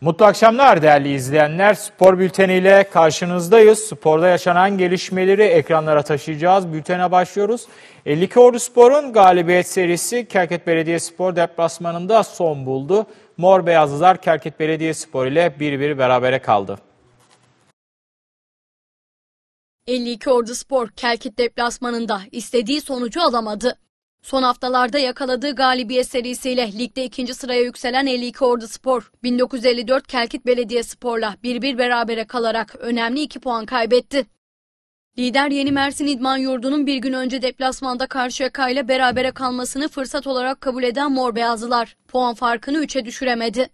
Mutlu akşamlar değerli izleyenler. Spor Bülteni ile karşınızdayız. Sporda yaşanan gelişmeleri ekranlara taşıyacağız. Bültene başlıyoruz. 52 Ordu Spor'un galibiyet serisi Kerket Belediye Spor deplasmanında son buldu. Mor Beyazlılar Kerket Belediye Spor ile bir bir berabere kaldı. 52 Ordu Spor Kerket deplasmanında istediği sonucu alamadı. Son haftalarda yakaladığı galibiyet serisiyle ligde ikinci sıraya yükselen 52 Ordu Spor, 1954 Kelkit Belediye Spor'la 1-1 berabere kalarak önemli 2 puan kaybetti. Lider Yeni Mersin İdman Yurdu'nun bir gün önce deplasmanda Karşıyaka ile berabere kalmasını fırsat olarak kabul eden Mor Beyazlılar puan farkını 3'e düşüremedi.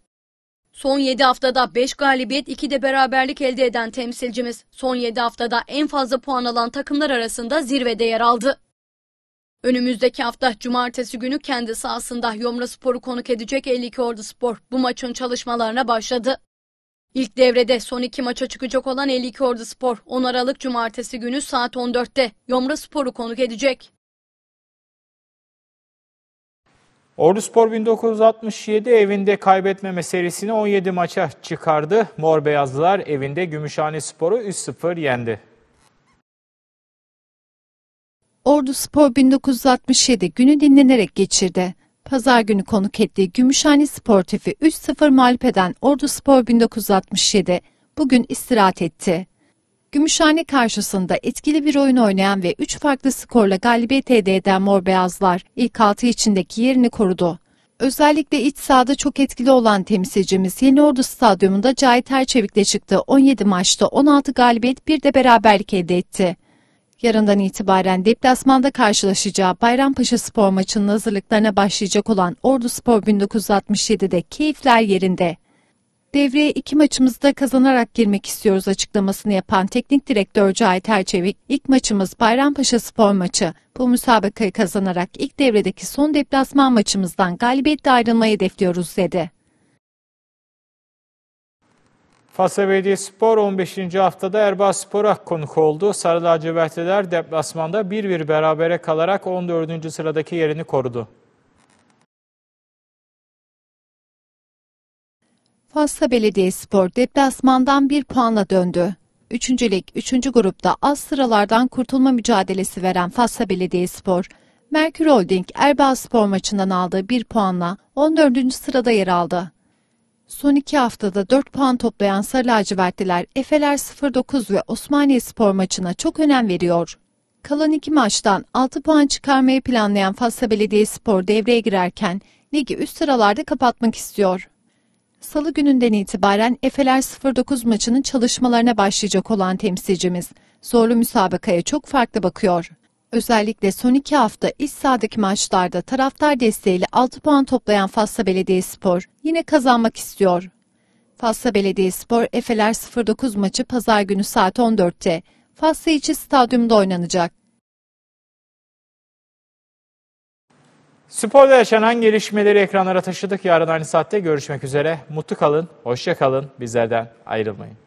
Son 7 haftada 5 galibiyet 2 de beraberlik elde eden temsilcimiz son 7 haftada en fazla puan alan takımlar arasında zirvede yer aldı. Önümüzdeki hafta cumartesi günü kendi sahasında Yomra Spor'u konuk edecek 52 Ordu Spor bu maçın çalışmalarına başladı. İlk devrede son iki maça çıkacak olan 52 Ordu Spor 10 Aralık Cumartesi günü saat 14'te Yomra Spor'u konuk edecek. Ordu Spor 1967 evinde kaybetmeme serisini 17 maça çıkardı. Mor Beyazlılar evinde Gümüşhane Spor'u 3-0 yendi. Ordu Spor 1967 günü dinlenerek geçirdi. Pazar günü konuk ettiği Gümüşhane Sportif'i 3-0 mağlup eden Ordu Spor 1967 bugün istirahat etti. Gümüşhane karşısında etkili bir oyun oynayan ve 3 farklı skorla galibiyet elde eden Mor Beyazlar ilk 6 içindeki yerini korudu. Özellikle iç sahada çok etkili olan temsilcimiz Yeni Ordu Stadyumunda Cahit Erçevik'le çıktı. 17 maçta 16 galibiyet bir de beraberlik elde etti. Yarından itibaren deplasmanda karşılaşacağı Bayrampaşa spor maçının hazırlıklarına başlayacak olan Ordu Spor 1967'de keyifler yerinde. Devreye iki maçımızda kazanarak girmek istiyoruz açıklamasını yapan teknik direktör Cahit Erçevik, ilk maçımız Bayrampaşa spor maçı. Bu müsabakayı kazanarak ilk devredeki son deplasman maçımızdan galibiyetle ayrılmayı hedefliyoruz dedi. Fasa Belediye Spor 15. haftada Erbaa Spor'a konuk oldu. Sarı lacivertliler deplasmanda 1-1 berabere kalarak 14. sıradaki yerini korudu. Fasla Spor deplasmandan bir puanla döndü. Üçüncülük, üçüncü grupta az sıralardan kurtulma mücadelesi veren Fasla Spor, Merkür Holding Erbaa Spor maçından aldığı bir puanla 14. sırada yer aldı. Son iki haftada 4 puan toplayan Sarı lacivertliler Efeler 09 ve Osmaniye Spor maçına çok önem veriyor. Kalan iki maçtan 6 puan çıkarmayı planlayan Fasla Belediyespor devreye girerken ligi üst sıralarda kapatmak istiyor. Salı gününden itibaren Efeler 09 maçının çalışmalarına başlayacak olan temsilcimiz zorlu müsabakaya çok farklı bakıyor özellikle son iki hafta iç sahadaki maçlarda taraftar desteğiyle 6 puan toplayan Fasla Belediyespor yine kazanmak istiyor. Fasla Belediyespor Efeler 09 maçı pazar günü saat 14'te Fasla içi stadyumda oynanacak. Sporda yaşanan gelişmeleri ekranlara taşıdık. Yarın aynı saatte görüşmek üzere. Mutlu kalın, hoşça kalın. Bizlerden ayrılmayın.